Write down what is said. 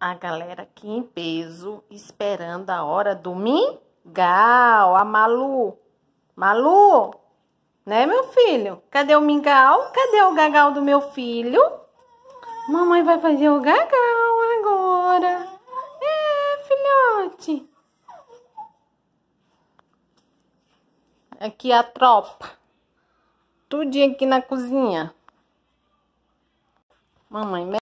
a galera aqui em peso, esperando a hora do mingau. A Malu. Malu, né, meu filho? Cadê o mingau? Cadê o gagal do meu filho? Mamãe vai fazer o gagal agora. É, filhote. Aqui a tropa. Tudinho aqui na cozinha. Mamãe,